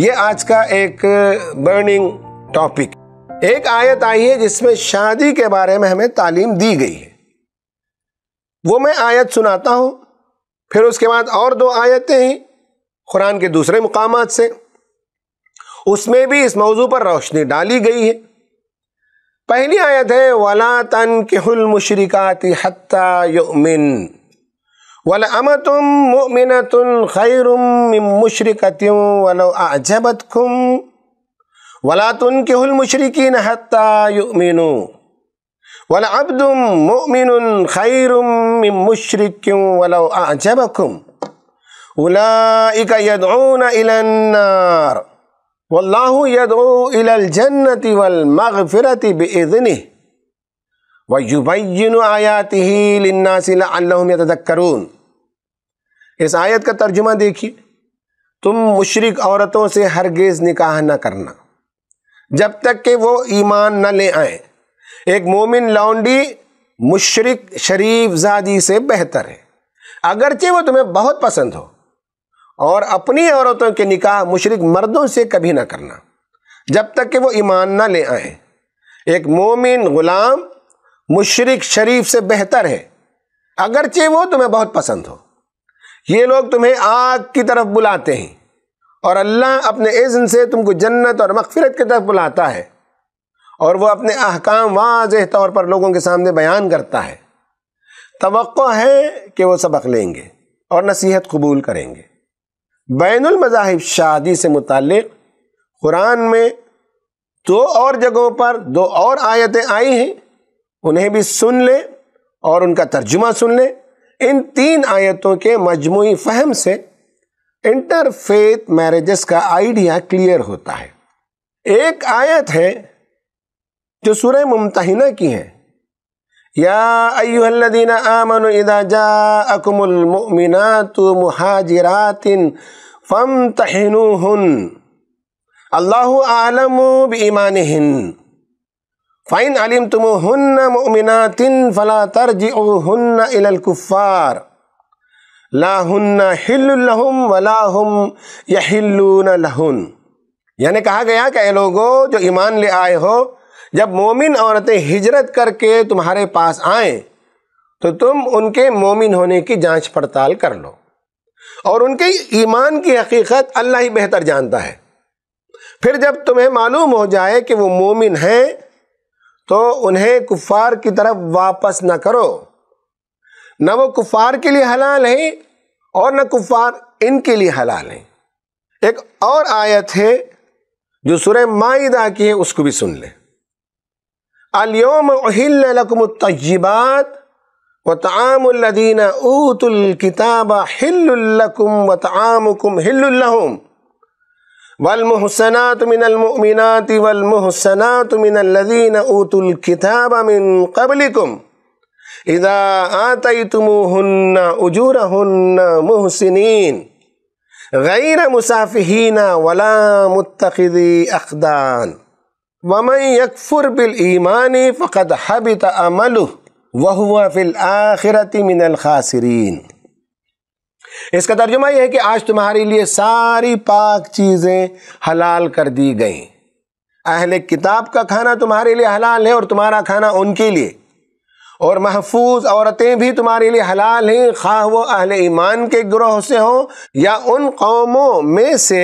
ये आज का एक बर्निंग टॉपिक एक आयत आई है जिसमें शादी के बारे में हमें तालीम दी गई है वो मैं आयत सुनाता हूँ फिर उसके बाद और दो आयतें हैं कुरान के दूसरे मुकाम से उसमें भी इस मौजू पर रोशनी डाली गई है पहली आयत है वला तन के मुशरिकाती हत्ता युमिन ولأمة مؤمنة خير من مشركة ولو أعجبتكم ولا تنكه المشركين حتى يؤمنوا ولعبد مؤمن خير من مشرك ولو أعجبكم أولئك يدعون إلى النار والله يدعو إلى الجنة والمغفرة بإذنه ويبين آياته للناس لعلهم يتذكرون इस आयत का तर्जुमा देखिए तुम मुशरक औरतों से हरगेज़ निकाह न करना जब तक कि वो ईमान न ले आए एक मोमिन लौंडी मुशरक शरीफ जादी से बेहतर है अगरचे वो तुम्हें बहुत पसंद हो और अपनी औरतों के निकाह मुशरक मर्दों से कभी ना करना जब तक कि वो ईमान ना ले आए एक मोमिन ग़ुलाम मुशरक शरीफ से बेहतर है अगरचे वो तुम्हें बहुत पसंद हो ये लोग तुम्हें आग की तरफ बुलाते हैं और अल्लाह अपने इज़्न से तुमको जन्नत और मकफ़िरत की तरफ बुलाता है और वह अपने अहकाम वाज तौर पर लोगों के सामने बयान करता है तो है कि वह सबक लेंगे और नसीहत कबूल करेंगे बैनमज़ाहिब शादी से मुतक़ क़ुरान में दो और जगहों पर दो और आयतें आई हैं उन्हें भी सुन लें और उनका तर्जुमा सुन लें इन तीन आयतों के मजमू फहम से इंटरफेथ मैरिजेस का आइडिया क्लियर होता है एक आयत है जो सुरह मुमतना की है या आमन इदाजा महाजरातिन फ़म तहनु हन अल्लाह आलम ईमान फ़ाइन आलिम तुम हन्न तिन फला तर्ज हन्न ला हन्ना हिल्लहम वला हम यानी कहा गया कि लोगो जो ईमान ले आए हो जब मोमिन औरतें हिजरत करके तुम्हारे पास आए तो तुम उनके मोमिन होने की जांच पड़ताल कर लो और उनके ईमान की हकीकत अल्लाह ही बेहतर जानता है फिर जब तुम्हें मालूम हो जाए कि वो मोमिन हैं तो उन्हें कुफार की तरफ वापस ना करो न वो कुफार के लिए हलाल है और न कुफार इनके लिए हलाल है एक और आयत है जो सुरह माइदा की है उसको भी सुन लें अलियोम तयबात व तामदीन ऊतुल किताब हिल्लकुम व तामकुम हिल्लुम والمحسنات من المؤمنات والمحسنات من الذين أوتوا الكتاب من قبلكم إذا آتيتموهن أجورهن محسنين غير مسافهين ولا متخذي أخدان ومن يكفر بالإيمان فقد حبط أمله وهو في الآخرة من الخاسرين इसका तर्जुमा यह है कि आज तुम्हारे लिए सारी पाक चीज़ें हलाल कर दी गई अहल किताब का खाना तुम्हारे लिए हलाल है और तुम्हारा खाना उनके लिए और महफूज औरतें भी तुम्हारे लिए हलाल हैं खा वो अहल ईमान के ग्रोह से हो या उन कौमों में से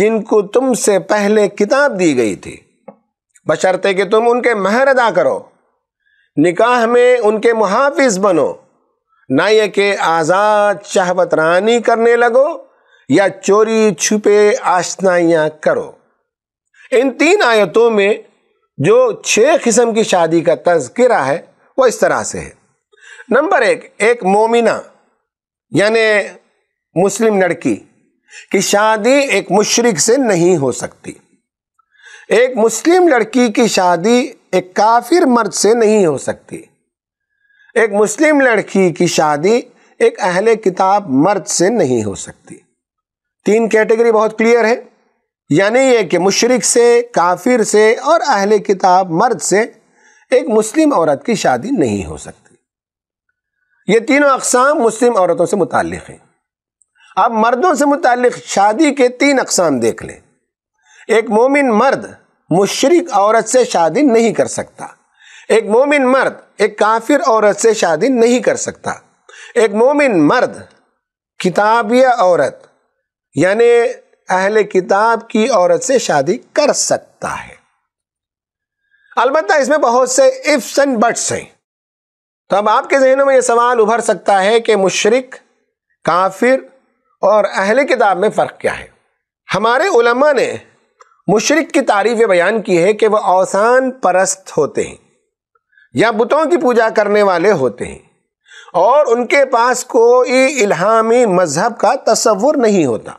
जिनको तुमसे पहले किताब दी गई थी बशर्ते कि तुम उनके महर अदा करो निकाह में उनके मुहाफिज बनो ना ये के आज़ाद चाहवत रानी करने लगो या चोरी छुपे आशनाइयाँ करो इन तीन आयतों में जो छः किस्म की शादी का तस्करा है वो इस तरह से है नंबर एक एक मोमिना यानि मुस्लिम लड़की की शादी एक मुशरक से नहीं हो सकती एक मुस्लिम लड़की की शादी एक काफिर मर्द से नहीं हो सकती एक मुस्लिम लड़की की शादी एक अहले किताब मर्द से नहीं हो सकती तीन कैटेगरी बहुत क्लियर है यानी यह कि मुशरक से काफिर से और अहले किताब मर्द से एक मुस्लिम औरत की शादी नहीं हो सकती ये तीनों अकसाम मुस्लिम औरतों से मुतल हैं अब मर्दों से मुतल शादी के तीन अकसाम देख लें एक मोमिन मर्द मुशरक औरत से शादी नहीं कर सकता एक मोमिन मर्द एक काफिर औरत से शादी नहीं कर सकता एक मोमिन मर्द किताबीय औरत यानि अहले किताब की औरत से शादी कर सकता है अलबत्त इसमें बहुत से इफ्स एंड बट्स हैं तो अब आपके जहनों में यह सवाल उभर सकता है कि मुशरक काफिर और अहले किताब में फ़र्क क्या है हमारे उलमा ने मुशरक की तारीफ़ बयान की है कि वह औसान परस्त होते हैं या बुतों की पूजा करने वाले होते हैं और उनके पास कोई इल्हामी मजहब का तस्वुर नहीं होता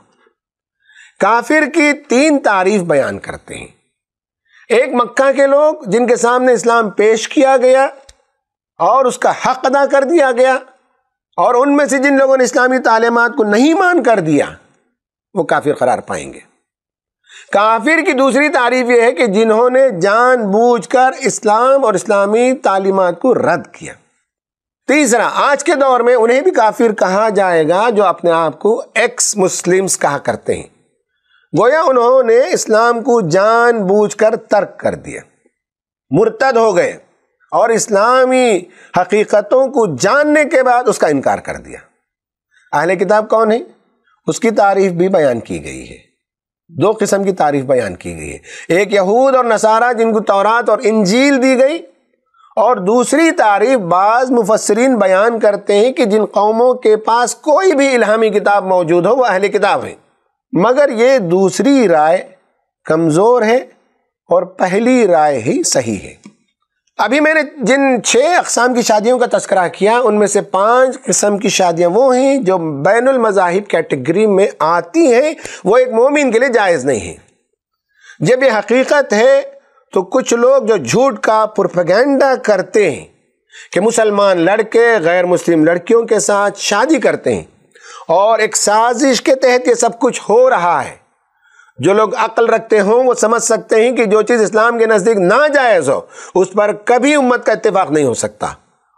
काफिर की तीन तारीफ बयान करते हैं एक मक्का के लोग जिनके सामने इस्लाम पेश किया गया और उसका हक अदा कर दिया गया और उनमें से जिन लोगों ने इस्लामी तालीमत को नहीं मान कर दिया वो काफिर करार पाएंगे काफिर की दूसरी तारीफ यह है कि जिन्होंने जानबूझकर इस्लाम और इस्लामी तालीमत को रद्द किया तीसरा आज के दौर में उन्हें भी काफिर कहा जाएगा जो अपने आप को एक्स मुस्लिम्स कहा करते हैं गोया उन्होंने इस्लाम को जानबूझकर तर्क कर दिया मुर्तद हो गए और इस्लामी हकीकतों को जानने के बाद उसका इनकार कर दिया अहले किताब कौन है उसकी तारीफ भी बयान की गई है दो किस्म की तारीफ बयान की गई है एक यहूद और नसारा जिनको तौरात और इंजील दी गई और दूसरी तारीफ बाज़ मुफसरीन बयान करते हैं कि जिन कौमों के पास कोई भी इलामी किताब मौजूद हो वह अहल किताब है मगर ये दूसरी राय कमज़ोर है और पहली राय ही सही है अभी मैंने जिन छः अकसाम की शादियों का तस्करा किया उनमें से पाँच किस्म की शादियाँ वो हैं जो बैन अमजाहब कैटेगरी में आती हैं वो एक मोमिन के लिए जायज़ नहीं है जब ये हकीकत है तो कुछ लोग जो झूठ का पुरपगेंडा करते हैं कि मुसलमान लड़के गैर मुस्लिम लड़कियों के साथ शादी करते हैं और एक साजिश के तहत ये सब कुछ हो रहा है जो लोग अक्ल रखते हों वो समझ सकते हैं कि जो चीज़ इस्लाम के नज़दीक ना जायज़ हो उस पर कभी उम्मत का इतफाक़ नहीं हो सकता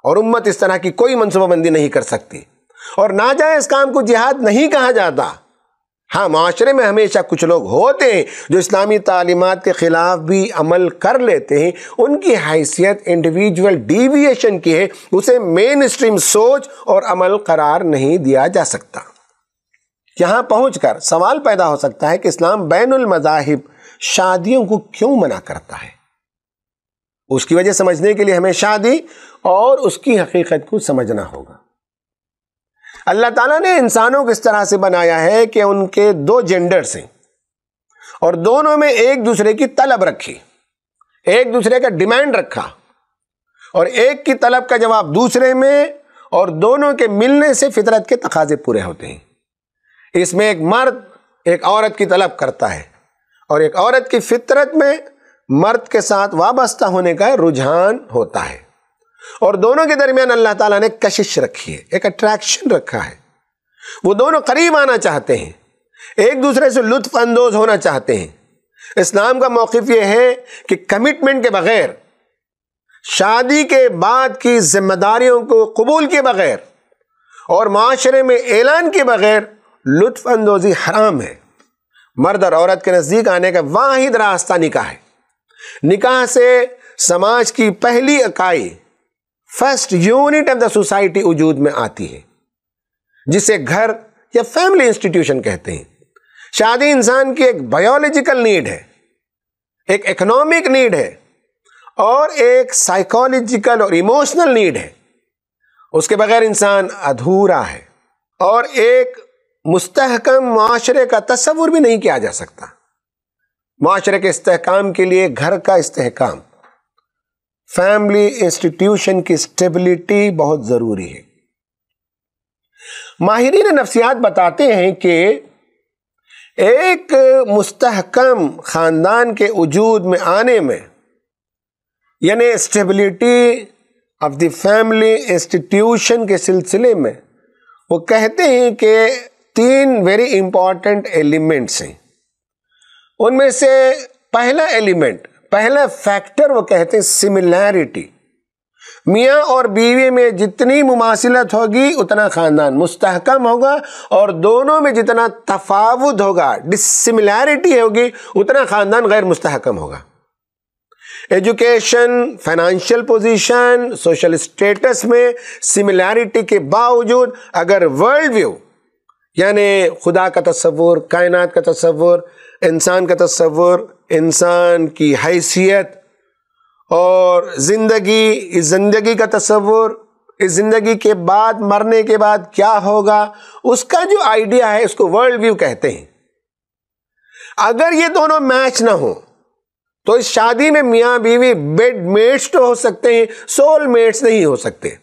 और उम्मत इस तरह की कोई मनसूबाबंदी नहीं कर सकती और ना जायज़ काम को जिहाद नहीं कहा जाता हाँ माशरे में हमेशा कुछ लोग होते हैं जो इस्लामी तालीमत के ख़िलाफ़ भी अमल कर लेते हैं उनकी हैसियत इंडिविजुअल डिविएशन की है उसे मेन स्ट्रीम सोच और अमल करार नहीं दिया जा सकता यहाँ पहुंचकर सवाल पैदा हो सकता है कि इस्लाम बैनुल मजाहिब शादियों को क्यों मना करता है उसकी वजह समझने के लिए हमें शादी और उसकी हकीकत को समझना होगा अल्लाह ताला ने इंसानों को इस तरह से बनाया है कि उनके दो जेंडर हैं और दोनों में एक दूसरे की तलब रखी एक दूसरे का डिमांड रखा और एक की तलब का जवाब दूसरे में और दोनों के मिलने से फितरत के तकाजे पूरे होते हैं इसमें एक मर्द एक औरत की तलब करता है और एक औरत की फितरत में मर्द के साथ वाबस्ता होने का रुझान होता है और दोनों के दरमियान अल्लाह ताला ने कशिश रखी है एक अट्रैक्शन रखा है वो दोनों करीब आना चाहते हैं एक दूसरे से लुत्फ अंदोज होना चाहते हैं इस्लाम का मौक़ यह है कि कमिटमेंट के बगैर शादी के बाद की जिम्मेदारियों को कबूल के बगैर और माशरे में ऐलान के बगैर लुत्फ अंदोजी हराम है मर्द और औरत के नज़दीक आने का वाहिद रास्ता निकाह है निकाह से समाज की पहली इकाई first unit of the society वजूद में आती है जिसे घर या फैमिली इंस्टीट्यूशन कहते हैं शादी इंसान की एक बायोलॉजिकल नीड है एक इकोनॉमिक नीड है और एक साइकोलॉजिकल और इमोशनल नीड है उसके बगैर इंसान अधूरा है और एक मुस्तकम माशरे का तस्वुर भी नहीं किया जा सकता माशरे के इस्तेकाम के लिए घर का इस्तेकाम फैमिली इंस्टीट्यूशन की स्टेबिलिटी बहुत ज़रूरी है माहरीन नफ्सियात बताते हैं कि एक मुस्तकम ख़ानदान के वजूद में आने में यानी stability of the family institution के सिलसिले में वो कहते हैं कि तीन वेरी इंपॉर्टेंट एलिमेंट्स हैं उनमें से पहला एलिमेंट पहला फैक्टर वो कहते हैं सिमिलैरिटी मियाँ और बीवी में जितनी मुमासिलत होगी उतना ख़ानदान मुस्तहकम होगा और दोनों में जितना तफावत होगा डिसिमिलैरिटी होगी उतना ख़ानदान गैर मुस्तहकम होगा education financial position social status में सिमिलैरिटी के बावजूद अगर वर्ल्ड व्यू यानि खुदा का तस्वुर कायन का तस्वुर इंसान का तस्वुर इंसान की हैसियत और ज़िंदगी इस ज़िंदगी का तस्वुर इस ज़िंदगी के बाद मरने के बाद क्या होगा उसका जो आइडिया है उसको वर्ल्ड व्यू कहते हैं अगर ये दोनों मैच ना हो तो इस शादी में मियाँ बीवी बेड मेट्स तो हो सकते हैं सोल मेट्स नहीं हो सकते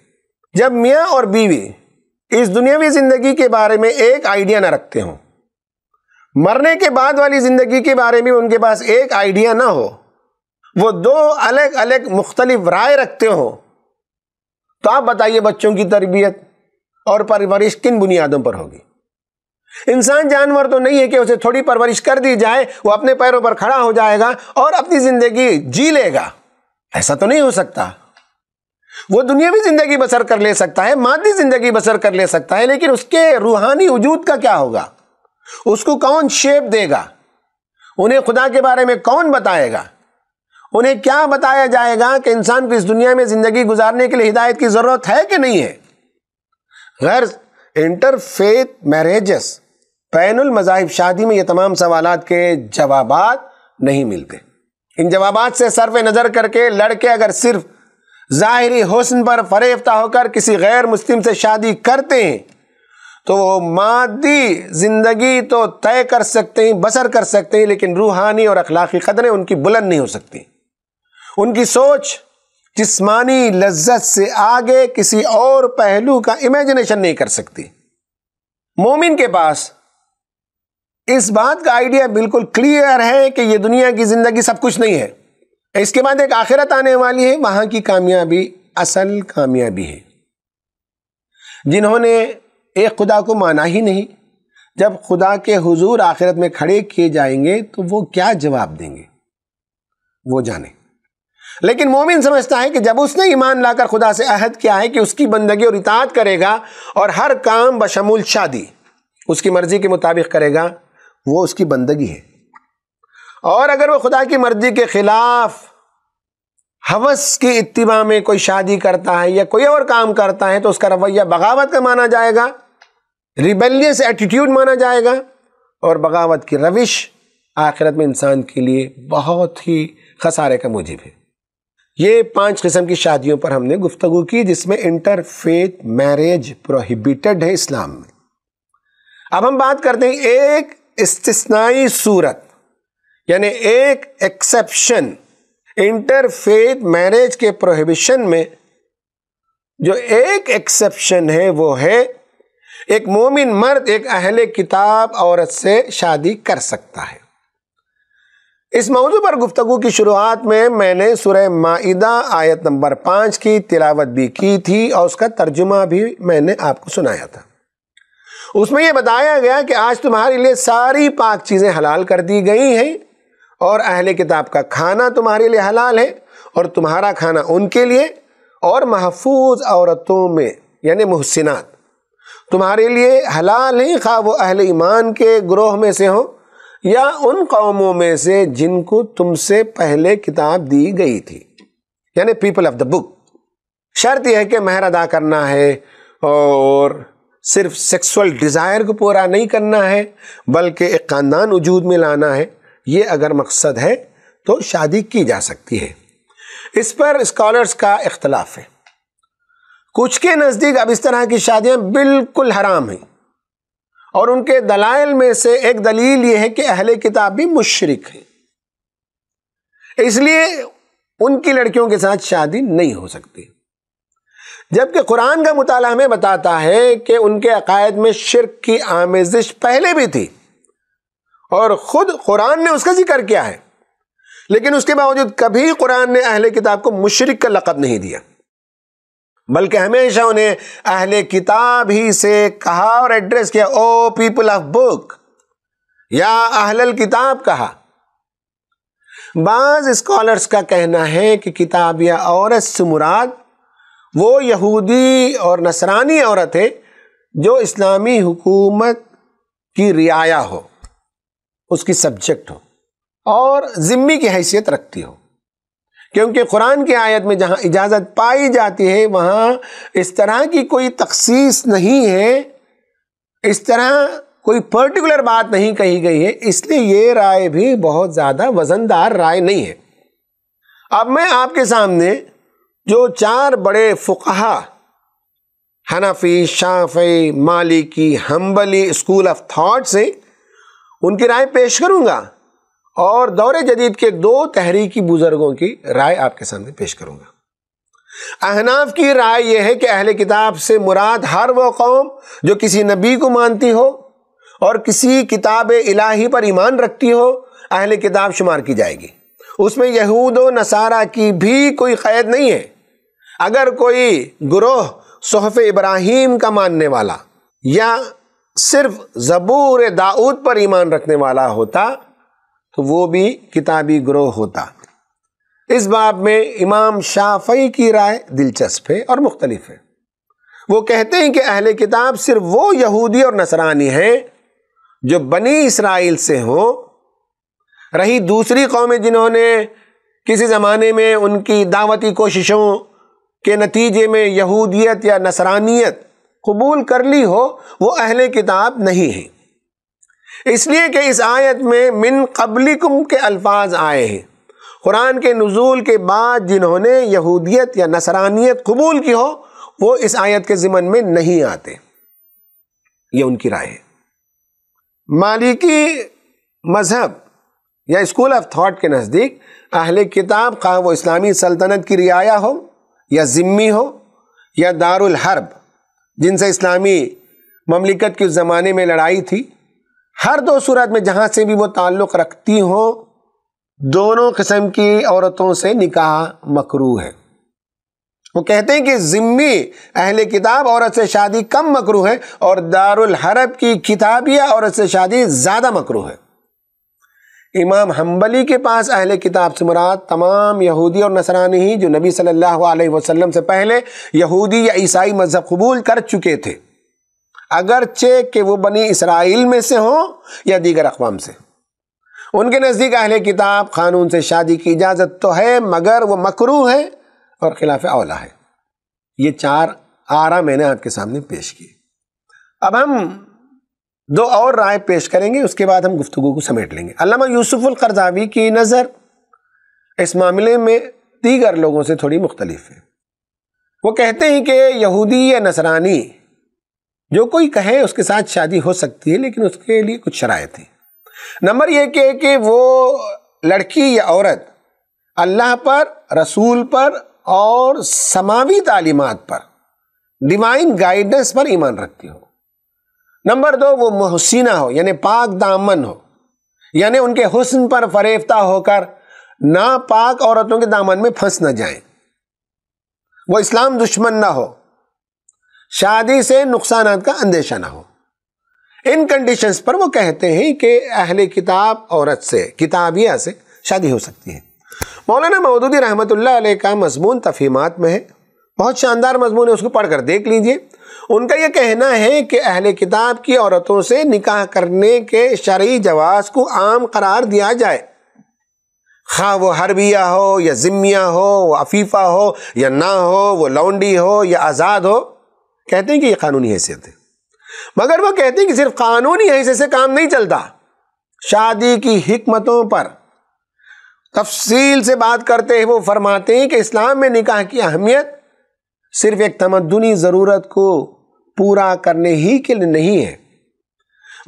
जब मियाँ और बीवी इस दुनियावी ज़िंदगी के बारे में एक आइडिया ना रखते हो मरने के बाद वाली ज़िंदगी के बारे में उनके पास एक आइडिया ना हो वो दो अलग अलग मुख्तलिफ राय रखते हो तो आप बताइए बच्चों की तरबियत और परवरिश किन बुनियादों पर होगी इंसान जानवर तो नहीं है कि उसे थोड़ी परवरिश कर दी जाए वो अपने पैरों पर खड़ा हो जाएगा और अपनी ज़िंदगी जी लेगा ऐसा तो नहीं हो सकता वो दुनियावी ज़िंदगी बसर कर ले सकता है मादी ज़िंदगी बसर कर ले सकता है लेकिन उसके रूहानी वजूद का क्या होगा उसको कौन शेप देगा उन्हें खुदा के बारे में कौन बताएगा उन्हें क्या बताया जाएगा कि इंसान को इस दुनिया में ज़िंदगी गुजारने के लिए हिदायत की ज़रूरत है कि नहीं है गैर इंटरफेथ मैरिजेस पैनल मजाहिब शादी में ये तमाम सवाल के जवाब नहीं मिलते इन जवाब से सर्व नज़र करके लड़के अगर सिर्फ़ ज़ाहरी हुस्न पर फरेफ्ता होकर किसी गैर मुस्लिम से शादी करते हैं तो वो मादी ज़िंदगी तो तय कर सकते हैं बसर कर सकते हैं लेकिन रूहानी और अखलाक़ी कदरें उनकी बुलंद नहीं हो सकती उनकी सोच जिस्मानी लज्जत से आगे किसी और पहलू का इमेजिनेशन नहीं कर सकती मोमिन के पास इस बात का आइडिया बिल्कुल क्लियर है कि ये दुनिया की ज़िंदगी सब कुछ नहीं है इसके बाद एक आखिरत आने वाली है वहाँ की कामयाबी असल कामयाबी है जिन्होंने एक खुदा को माना ही नहीं जब खुदा के हुजूर आखिरत में खड़े किए जाएंगे तो वो क्या जवाब देंगे वो जाने लेकिन मोमिन समझता है कि जब उसने ईमान लाकर खुदा से अहद किया है कि उसकी बंदगी और इतात करेगा और हर काम बशमूल शादी उसकी मर्ज़ी के मुताबिक करेगा वो उसकी बंदगी है और अगर वो खुदा की मर्जी के ख़िलाफ़ हवस की इतवा में कोई शादी करता है या कोई और काम करता है तो उसका रवैया बगावत का माना जाएगा रिबेलियस एटीट्यूड माना जाएगा और बगावत की रविश आखिरत में इंसान के लिए बहुत ही खसारे का मुजिब है ये पांच किस्म की शादियों पर हमने गुफ्तु की जिसमें इंटरफेथ मैरिज प्रोहिबिटेड है इस्लाम में अब हम बात करते हैं एक इस्तनाई सूरत यानी एक एक्सेप्शन इंटरफेथ मैरिज के प्रोहिबिशन में जो एक एक्सेप्शन है वो है एक मोमिन मर्द एक अहले किताब औरत से शादी कर सकता है इस मौजू पर गुफ्तगु की शुरुआत में मैंने सुरह माइदा आयत नंबर पाँच की तिलावत भी की थी और उसका तर्जुमा भी मैंने आपको सुनाया था उसमें यह बताया गया कि आज तुम्हारे लिए सारी पाक चीज़ें हलाल कर दी गई हैं और अहल किताब का खाना तुम्हारे लिए हलाल है और तुम्हारा खाना उनके लिए और महफूज औरतों में यानि मुहसिनत तुम्हारे लिए हलाल ही खा वो अहल ईमान के ग्रोह में से हों या उन कौमों में से जिनको तुमसे पहले किताब दी गई थी यानी पीपल ऑफ द बुक शर्त यह है कि महर अदा करना है और सिर्फ सेक्सुअल डिज़ायर को पूरा नहीं करना है बल्कि एक ख़ानदान वजूद में लाना है ये अगर मकसद है तो शादी की जा सकती है इस पर स्कॉलर्स का इख्तलाफ है कुछ के नज़दीक अब इस तरह की शादियाँ बिल्कुल हराम हैं और उनके दलाइल में से एक दलील ये है कि अहले किताब भी मुशरक हैं इसलिए उनकी लड़कियों के साथ शादी नहीं हो सकती जबकि कुरान का मुताला हमें बताता है कि उनके अकायद में शिरक की आमेजिश पहले भी थी और ख़ुद कुरान ने उसका जिक्र किया है लेकिन उसके बावजूद कभी कुरान ने अहल किताब को मुशरक का लक़ब नहीं दिया बल्कि हमेशा उन्हें अहल किताब ही से कहा और एड्रेस किया ओ पीपल ऑफ बुक या अहल किताब कहा बाज़ स्कॉलर्स का कहना है कि किताब या औरत से मुराद वो यहूदी और नसरानी औरत है जो इस्लामी हुकूमत की रियाया हो उसकी सब्जेक्ट हो और ज़िम्मी की हैसियत रखती हो क्योंकि कुरान की आयत में जहाँ इजाज़त पाई जाती है वहाँ इस तरह की कोई तखसीस नहीं है इस तरह कोई पर्टिकुलर बात नहीं कही गई है इसलिए ये राय भी बहुत ज़्यादा वज़नदार राय नहीं है अब मैं आपके सामने जो चार बड़े फुकाहा Hanafi Shafi Maliki Hanbali school of thought से उनकी राय पेश करूँगा और दौरे जदीद के दो तहरीकी बुज़ुर्गों की राय आपके सामने पेश करूँगा अहनाफ की राय यह है कि अहल किताब से मुराद हर वो कौम जो किसी नबी को मानती हो और किसी किताब इलाही पर ईमान रखती हो अहल किताब शुमार की जाएगी उसमें यहूद व नसारा की भी कोई क़ैद नहीं है अगर कोई ग्रोह सोहफ इब्राहिम का मानने वाला या सिर्फ ज़बूर दाऊद पर ईमान रखने वाला होता तो वो भी किताबी ग्रोह होता इस बाब में इमाम शाफई की राय दिलचस्प है और मुख्तलिफ है वो कहते हैं कि अहल किताब सिर्फ वो यहूदी और नसरानी हैं जो बनी इसराइल से हों रही दूसरी कौमें जिन्होंने किसी ज़माने में उनकी दावती कोशिशों के नतीजे में यहूदियत या नसरानियत कबूल कर ली हो वो अहल किताब नहीं है इसलिए कि इस आयत में मिन कबलिकुम के अल्फाज आए हैं कुरान के नज़ूल के बाद जिन्होंने यहूदियत या नसरानियत कबूल की हो वो इस आयत के ज़िमन में नहीं आते ये उनकी राय है मालिकी मज़हब या स्कूल ऑफ थाट के नज़दीक अहल किताब का वो इस्लामी सल्तनत की रियाया हो या ज़िम्मी हो या दारुल हर्ब जिनसे इस्लामी ममलिकत के उस ज़माने में लड़ाई थी हर दो सूरत में जहाँ से भी वो ताल्लुक़ रखती हों दोनों किस्म की औरतों से निकाह मकरू है वो कहते हैं कि ज़िम्मी अहले किताब औरत से शादी कम मकरू है और दारुल हरब की किताबिया औरत से शादी ज़्यादा मकरू है इमाम हम्बली के पास अहले किताब से मुराद तमाम यहूदी और नसरानी ही जो नबी सल्लल्लाहु अलैहि वसल्लम से पहले यहूदी या ईसाई मज़हब कबूल कर चुके थे अगर चे के वो बनी इसराइल में से हों या दीगर अकवाम से उनके नज़दीक अहले किताब क़ानून से शादी की इजाज़त तो है मगर वह मकरू है और ख़िलाफ़ अवला है ये चार आरा मैंने आपके सामने पेश किए अब हम दो और राय पेश करेंगे उसके बाद हम गुफ्तु को समेट लेंगे अलामा यूसुफ़ुल करजावी की नज़र इस मामले में दीगर लोगों से थोड़ी मुख्तलिफ है वो कहते हैं कि यहूदी या नसरानी जो कोई कहे उसके साथ शादी हो सकती है लेकिन उसके लिए कुछ शराय थी नंबर यह कि, कि वो लड़की या औरत अल्लाह पर रसूल पर और समावी तालीमत पर डिवाइन गाइडेंस पर ईमान रखती हो नंबर दो वो मोहसिना हो यानी पाक दामन हो यानी उनके हुस्न पर फरेफ्ता होकर ना पाक औरतों के दामन में फंस ना जाए वो इस्लाम दुश्मन ना हो शादी से नुकसान का अंदेशा ना हो इन कंडीशंस पर वो कहते हैं कि अहले किताब औरत से किताबिया से शादी हो सकती है मौलाना मऊदूदी रहमत का मजमून तफहीमत में है बहुत शानदार मजमून है उसको पढ़कर देख लीजिए उनका यह कहना है कि अहल किताब की औरतों से निकाह करने के शर्य जवाब को आम करार दिया जाए खा वो हरबिया हो या ज़िमिया हो वह अफीफ़ा हो या ना हो वह लौंडी हो या आज़ाद हो कहते हैं कि यह कानूनी हैसियत है मगर वह कहते हैं कि सिर्फ कानूनी हैसियत से काम नहीं चलता शादी की हमतों पर तफसील से बात करते हैं वो फरमाते हैं कि इस्लाम में निकाह की अहमियत सिर्फ एक तमदनी ज़रूरत को पूरा करने ही के लिए नहीं है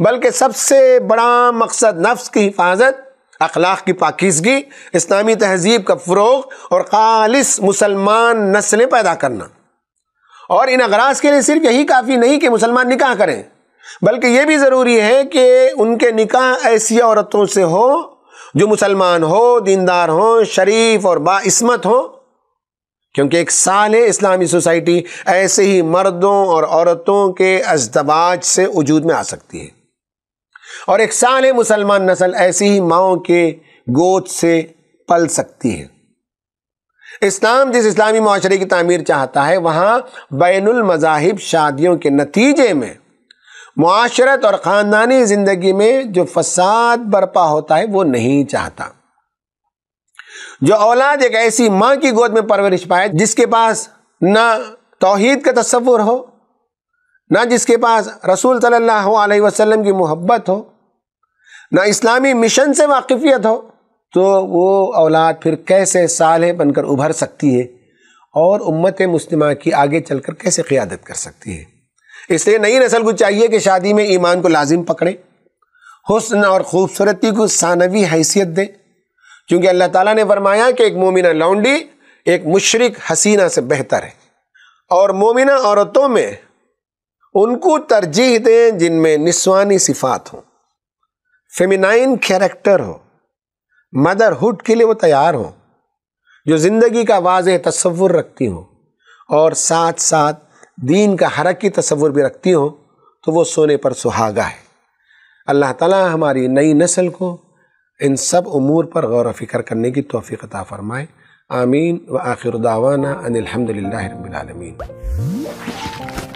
बल्कि सबसे बड़ा मकसद नफ्स की हिफाजत अखलाक की पाकिजगी इस्लामी तहजीब का फ़रोग और खालिस मुसलमान नस्लें पैदा करना और इन अगराज के लिए सिर्फ यही काफ़ी नहीं कि मुसलमान निकाह करें बल्कि ये भी ज़रूरी है कि उनके निकाह ऐसी औरतों से हो जो मुसलमान हो दीनदार हों शरीफ और बास्मत हों क्योंकि एक साल इस्लामी सोसाइटी ऐसे ही मर्दों और औरतों के अजदवाज से वजूद में आ सकती है और एक साल मुसलमान नस्ल ऐसी ही माओ के गोद से पल सकती है इस्लाम जिस इस्लामी माशरे की तमीर चाहता है वहाँ बैन मज़ाहिब शादियों के नतीजे में माशरत और ख़ानदानी ज़िंदगी में जो फसाद बर्पा होता है वो नहीं चाहता जो औलाद एक ऐसी माँ की गोद में परवरिश पाए जिसके पास ना तोहहीद का तस्वुर हो ना जिसके पास रसूल सल्लल्लाहु अलैहि वसल्लम की मोहब्बत हो ना इस्लामी मिशन से वाकफियत हो तो वो औलाद फिर कैसे साल बनकर उभर सकती है और उम्मत मुस्लिम की आगे चलकर कैसे क़्यादत कर सकती है इसलिए नई नस्ल को चाहिए कि शादी में ईमान को लाजिम पकड़े हुसन और ख़ूबसूरती को सानवी हैसियत दें क्योंकि अल्लाह ताला ने फरमाया कि एक मोमिना लौंडी एक मुशरक हसीना से बेहतर है और मोमिना औरतों में उनको तरजीह दें जिनमें निस्वानी सिफात हो फेमिनाइन कैरेक्टर हो मदरहुड के लिए वो तैयार हो जो ज़िंदगी का वाज तस्वुर रखती हो और साथ साथ दीन का हरकी तस्वुर भी रखती हो तो वो सोने पर सुहागा है अल्लाह ताला हमारी नई नस्ल को इन सब अमूर पर गौर फिक्र करने की तोफ़ीकता अता फ़रमाएँ आमीन व आखिर दावाना अनिलहमदिल्ला